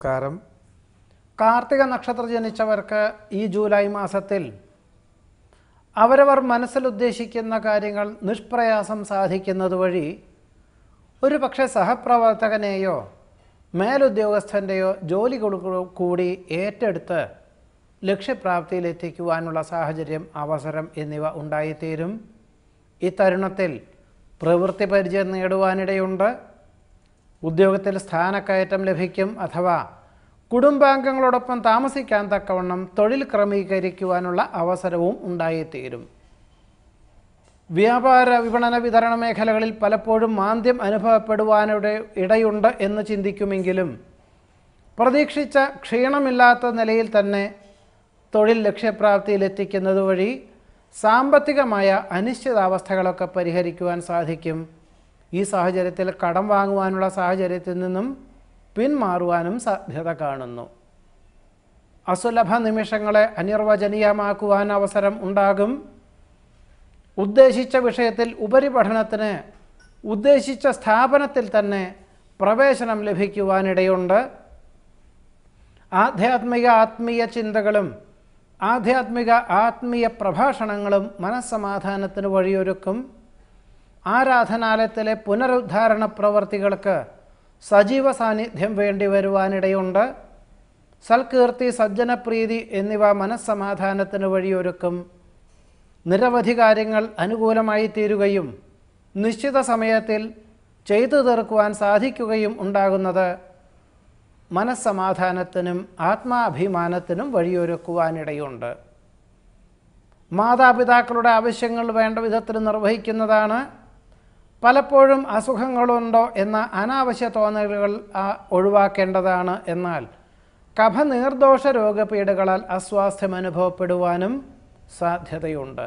നമസ്കാരം കാർത്തിക നക്ഷത്രം ജനിച്ചവർക്ക് ഈ ജൂലൈ മാസത്തിൽ അവരവർ മനസ്സിൽ ഉദ്ദേശിക്കുന്ന കാര്യങ്ങൾ നിഷ്പ്രയാസം സാധിക്കുന്നത് വഴി ഒരു പക്ഷേ സഹപ്രവർത്തകനെയോ മേലുദ്യോഗസ്ഥൻ്റെയോ ജോലി കൂടി ഏറ്റെടുത്ത് ലക്ഷ്യപ്രാപ്തിയിലെത്തിക്കുവാനുള്ള സാഹചര്യം അവസരം എന്നിവ ഉണ്ടായിത്തീരും ഈ പ്രവൃത്തി പരിചയം നേടുവാനിടയുണ്ട് ഉദ്യോഗത്തിൽ സ്ഥാനക്കയറ്റം ലഭിക്കും അഥവാ കുടുംബാംഗങ്ങളോടൊപ്പം താമസിക്കാൻ തക്കവണ്ണം തൊഴിൽ ക്രമീകരിക്കുവാനുള്ള അവസരവും ഉണ്ടായിത്തീരും വ്യാപാര വിപണന വിതരണ മേഖലകളിൽ പലപ്പോഴും മാന്ദ്യം അനുഭവപ്പെടുവാനുടെ ഇടയുണ്ട് എന്ന് ചിന്തിക്കുമെങ്കിലും പ്രതീക്ഷിച്ച ക്ഷീണമില്ലാത്ത നിലയിൽ തന്നെ തൊഴിൽ ലക്ഷ്യപ്രാപ്തിയിലെത്തിക്കുന്നത് വഴി സാമ്പത്തികമായ അനിശ്ചിതാവസ്ഥകളൊക്കെ പരിഹരിക്കുവാൻ സാധിക്കും ഈ സാഹചര്യത്തിൽ കടം വാങ്ങുവാനുള്ള സാഹചര്യത്തിൽ നിന്നും പിന്മാറുവാനും സാധ്യത കാണുന്നു അസുലഭ നിമിഷങ്ങളെ അനിർവചനീയമാക്കുവാൻ അവസരം ഉണ്ടാകും ഉദ്ദേശിച്ച വിഷയത്തിൽ ഉപരിപഠനത്തിന് ഉദ്ദേശിച്ച സ്ഥാപനത്തിൽ തന്നെ പ്രവേശനം ലഭിക്കുവാനിടയുണ്ട് ആധ്യാത്മിക ആത്മീയ ചിന്തകളും ആധ്യാത്മിക ആത്മീയ പ്രഭാഷണങ്ങളും മനസ്സമാധാനത്തിന് വഴിയൊരുക്കും ആരാധനാലയത്തിലെ പുനരുദ്ധാരണ പ്രവർത്തികൾക്ക് സജീവ സാന്നിധ്യം വേണ്ടി വരുവാനിടയുണ്ട് സൽകീർത്തി സജ്ജനപ്രീതി എന്നിവ മനസ്സമാധാനത്തിന് വഴിയൊരുക്കും നിരവധി കാര്യങ്ങൾ അനുകൂലമായി തീരുകയും നിശ്ചിത സമയത്തിൽ ചെയ്തു തീർക്കുവാൻ സാധിക്കുകയും ഉണ്ടാകുന്നത് മനസ്സമാധാനത്തിനും ആത്മാഭിമാനത്തിനും വഴിയൊരുക്കുവാനിടയുണ്ട് മാതാപിതാക്കളുടെ ആവശ്യങ്ങൾ വേണ്ട വിധത്തിൽ നിർവഹിക്കുന്നതാണ് പലപ്പോഴും അസുഖങ്ങളുണ്ടോ എന്ന അനാവശ്യ തോന്നലുകൾ ഒഴിവാക്കേണ്ടതാണ് എന്നാൽ നീർദോഷ രോഗപീഠകളാൽ അസ്വാസ്ഥ്യം അനുഭവപ്പെടുവാനും സാധ്യതയുണ്ട്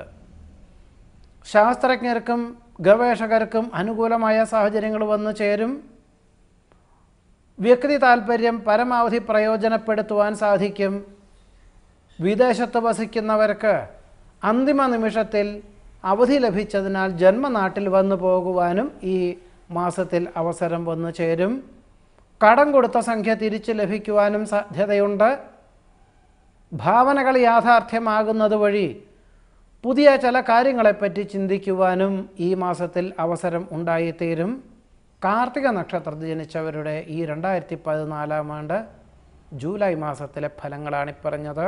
ശാസ്ത്രജ്ഞർക്കും ഗവേഷകർക്കും അനുകൂലമായ സാഹചര്യങ്ങൾ വന്നു ചേരും വ്യക്തി താൽപ്പര്യം പരമാവധി പ്രയോജനപ്പെടുത്തുവാൻ സാധിക്കും വിദേശത്ത് വസിക്കുന്നവർക്ക് അന്തിമ നിമിഷത്തിൽ അവധി ലഭിച്ചതിനാൽ ജന്മനാട്ടിൽ വന്നു പോകുവാനും ഈ മാസത്തിൽ അവസരം വന്നു ചേരും കടം കൊടുത്ത സംഖ്യ തിരിച്ചു ലഭിക്കുവാനും സാധ്യതയുണ്ട് ഭാവനകൾ യാഥാർത്ഥ്യമാകുന്നത് വഴി പുതിയ ചില കാര്യങ്ങളെപ്പറ്റി ചിന്തിക്കുവാനും ഈ മാസത്തിൽ അവസരം ഉണ്ടായിത്തീരും കാർത്തിക നക്ഷത്രത്തിൽ ജനിച്ചവരുടെ ഈ രണ്ടായിരത്തി പതിനാലാം ആണ്ട് ജൂലൈ മാസത്തിലെ ഫലങ്ങളാണ് ഇപ്പറഞ്ഞത്